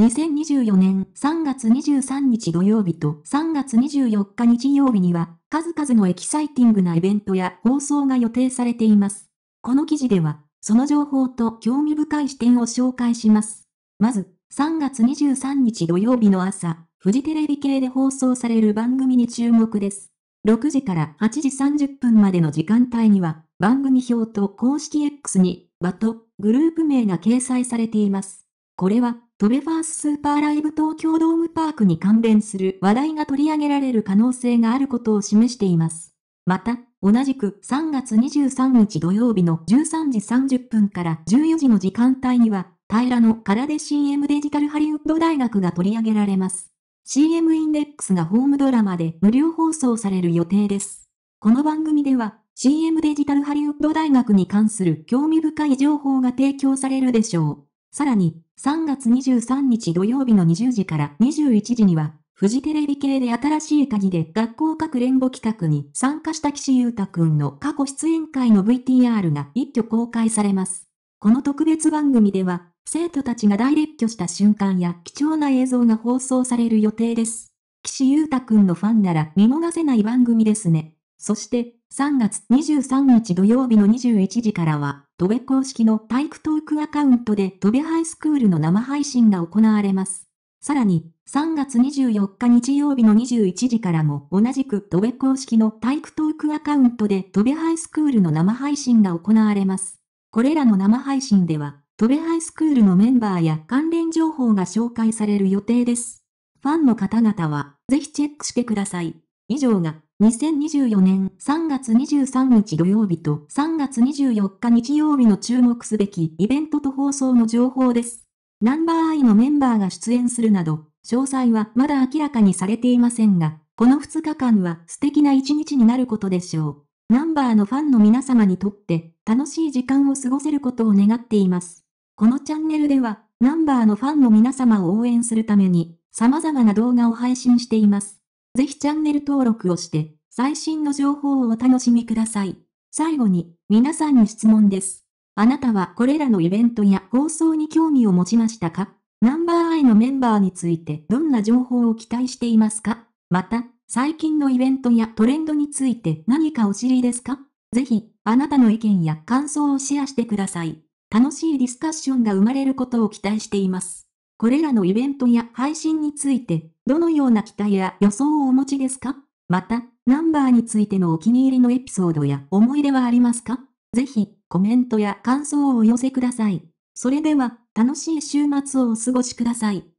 2024年3月23日土曜日と3月24日日曜日には、数々のエキサイティングなイベントや放送が予定されています。この記事では、その情報と興味深い視点を紹介します。まず、3月23日土曜日の朝、フジテレビ系で放送される番組に注目です。6時から8時30分までの時間帯には、番組表と公式 X に、和とグループ名が掲載されています。これは、トベファーススーパーライブ東京ドームパークに関連する話題が取り上げられる可能性があることを示しています。また、同じく3月23日土曜日の13時30分から14時の時間帯には、平野からで CM デジタルハリウッド大学が取り上げられます。CM インデックスがホームドラマで無料放送される予定です。この番組では CM デジタルハリウッド大学に関する興味深い情報が提供されるでしょう。さらに、3月23日土曜日の20時から21時には、フジテレビ系で新しい鍵で学校各連合企画に参加した岸優太くんの過去出演会の VTR が一挙公開されます。この特別番組では、生徒たちが大列挙した瞬間や貴重な映像が放送される予定です。岸優太くんのファンなら見逃せない番組ですね。そして、3月23日土曜日の21時からは、戸部公式の体育トークアカウントで戸部ハイスクールの生配信が行われます。さらに、3月24日日曜日の21時からも同じく戸部公式の体育トークアカウントで戸部ハイスクールの生配信が行われます。これらの生配信では、戸部ハイスクールのメンバーや関連情報が紹介される予定です。ファンの方々は、ぜひチェックしてください。以上が、2024年3月23日土曜日と3月24日日曜日の注目すべきイベントと放送の情報です。ナンバーアイのメンバーが出演するなど、詳細はまだ明らかにされていませんが、この2日間は素敵な一日になることでしょう。ナンバーのファンの皆様にとって楽しい時間を過ごせることを願っています。このチャンネルでは、ナンバーのファンの皆様を応援するために、様々な動画を配信しています。ぜひチャンネル登録をして、最新の情報をお楽しみください。最後に、皆さんに質問です。あなたはこれらのイベントや放送に興味を持ちましたかナンバーアイのメンバーについてどんな情報を期待していますかまた、最近のイベントやトレンドについて何かお知りですかぜひ、あなたの意見や感想をシェアしてください。楽しいディスカッションが生まれることを期待しています。これらのイベントや配信についてどのような期待や予想をお持ちですかまた、ナンバーについてのお気に入りのエピソードや思い出はありますかぜひ、コメントや感想をお寄せください。それでは、楽しい週末をお過ごしください。